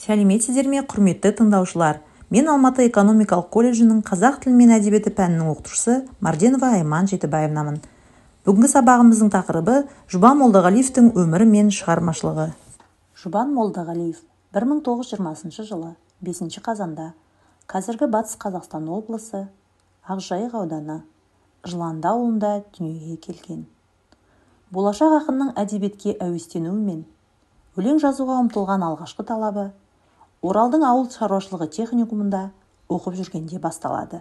сәлеметсіздер ме құрметті тыңдаушылар мен алматы экономикалық колледжінің қазақ тілі мен әдебиеті пәнінің оқытушысы марденова айман жетібаевнамын бүгінгі сабағымыздың тақырыбы жұбан молдағалиевтің өмірі мен шығармашылығы жұбан молдағалиев 1920 жылы 5 қазанда қазіргі батыс қазақстан облысы ақжайық ауданы жыланды ауылында дүниеге келген болашақ ақынның әдебиетке әуестенуі мен өлең жазуға ұмтылған алғашқы талабы оралдың ауыл шаруашылығы техникумында оқып жүргенде басталады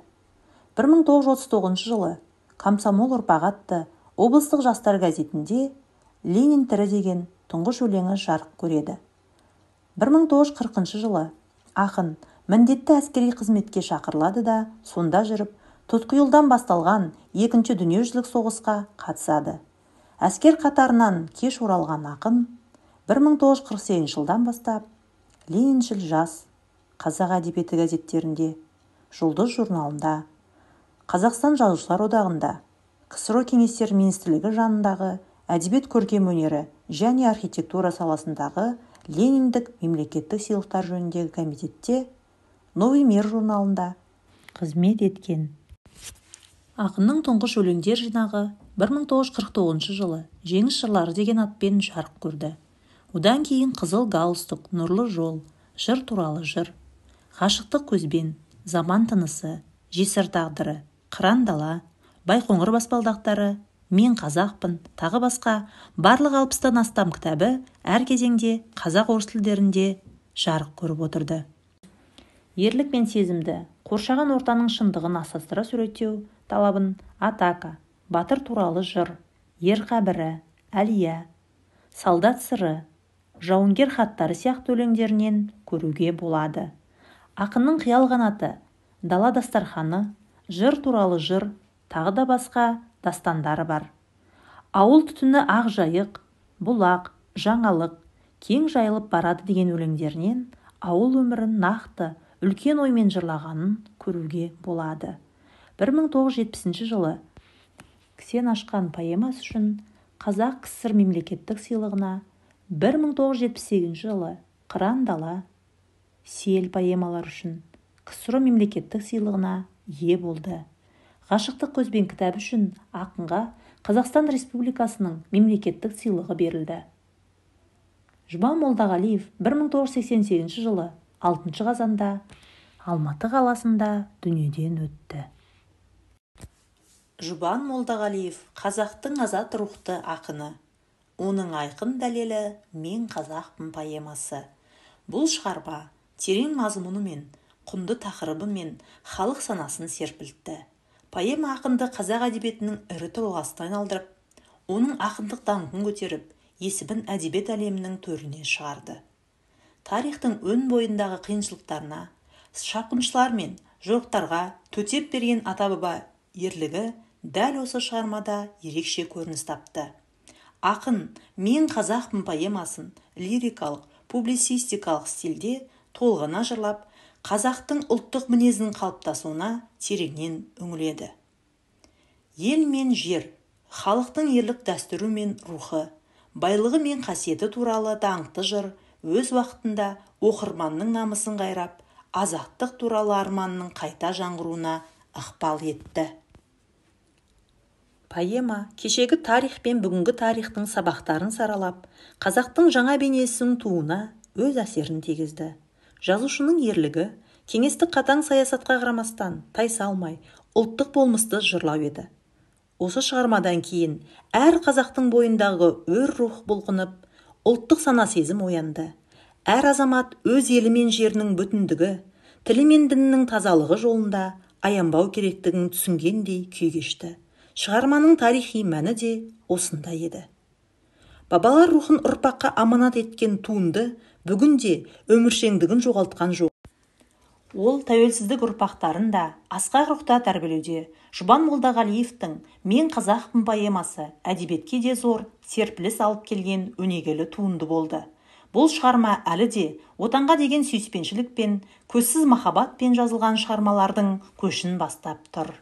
1939 жылы комсомол ұрпағы атты облыстық жастар газетінде ленин тірі деген тұңғыш өлеңі жарық көреді 1940 жылы ақын міндетті әскери қызметке шақырылады да сонда жүріп тұтқиылдан басталған екінші дүниежүзілік соғысқа қатысады әскер қатарынан кеш оралған ақын 1948 жылдан бастап лениншіл жас қазақ әдебиеті газеттерінде жұлдыз журналында қазақстан жазушылар одағында ксро кеңестер министрлігі жанындағы әдебиет көркем өнері және архитектура саласындағы лениндік мемлекеттік сыйлықтар жөніндегі комитетте новый мир журналында қызмет еткен ақынның тұңғыш өлеңдер жинағы 1949 жылы жеңіс жырлары деген атпен жарық көрді одан кейін қызыл галстук нұрлы жол жыр туралы жыр ғашықтық көзбен заман тынысы жесір тағдыры қыран дала байқоңыр баспалдақтары мен қазақпын тағы басқа барлық алпыстан астам кітабы әр кезеңде қазақ орыс тілдерінде жарық көріп отырды ерлік пен сезімді қоршаған ортаның шындығын асастыра суреттеу талабын атака батыр туралы жыр ер қабірі әлия солдат сыры жауынгер хаттары сияқты өлеңдерінен көруге болады ақынның қиял қанаты дала дастарханы жыр туралы жыр тағы да басқа дастандары бар ауыл түтіні ақ жайық бұлақ жаңалық кең жайылып барады деген өлеңдерінен ауыл өмірін нақты үлкен оймен жырлағанын көруге болады 1970 жылы кісен ашқан поэмасы үшін қазақ кср мемлекеттік сыйлығына бір жылы қыран дала сел поэмалары үшін ксро мемлекеттік сыйлығына ие болды ғашықтық көзбен кітабы үшін ақынға қазақстан республикасының мемлекеттік сыйлығы берілді жұбан молдағалиев 1988 жылы 6 қазанда алматы қаласында дүниеден өтті жұбан молдағалиев қазақтың азат рухты ақыны оның айқын дәлелі мен қазақпын поэмасы бұл шығарма терең мазмұнымен құнды тақырыбымен халық санасын серпілтті поэма ақынды қазақ әдебиетінің ірі тұлғасына айналдырып оның ақындық даңқын көтеріп есібін әдебиет әлемінің төріне шығарды тарихтың өн бойындағы қиыншылықтарына шапқыншылар мен жорықтарға төтеп берген ата баба ерлігі дәл осы шығармада ерекше көрініс тапты ақын мен қазақпын поэмасын лирикалық публицистикалық стильде толғана жырлап қазақтың ұлттық мінезінің қалыптасуына тереңнен үңіледі ел мен жер халықтың ерлік дәстүрі мен рухы байлығы мен қасиеті туралы даңқты жыр өз уақытында оқырманның намысын қайрап азаттық туралы арманның қайта жаңғыруына ықпал етті поэма кешегі тарих пен бүгінгі тарихтың сабақтарын саралап қазақтың жаңа бейнесінің тууына өз әсерін тегізді. жазушының ерлігі кеңестік қатаң саясатқа қарамастан тайсалмай ұлттық болмысты жырлау еді осы шығармадан кейін әр қазақтың бойындағы өр рух бұлқынып ұлттық сана сезім оянды әр азамат өз елі мен жерінің бүтіндігі тілі мен дінінің тазалығы жолында аянбау керектігін түсінгендей күй кешті шығарманың тарихи мәні де осында еді бабалар рухын ұрпаққа аманат еткен туынды бүгінде өміршеңдігін жоғалтқан жоқ ол тәуелсіздік ұрпақтарын да асқақ рухта тәрбиелеуде жұбан молдағалиевтің мен қазақпын поэмасы әдебиетке де зор серпіліс алып келген өнегелі туынды болды бұл шығарма әлі де отанға деген сүйіспеншілікпен көзсіз махаббатпен жазылған шығармалардың көшін бастап тұр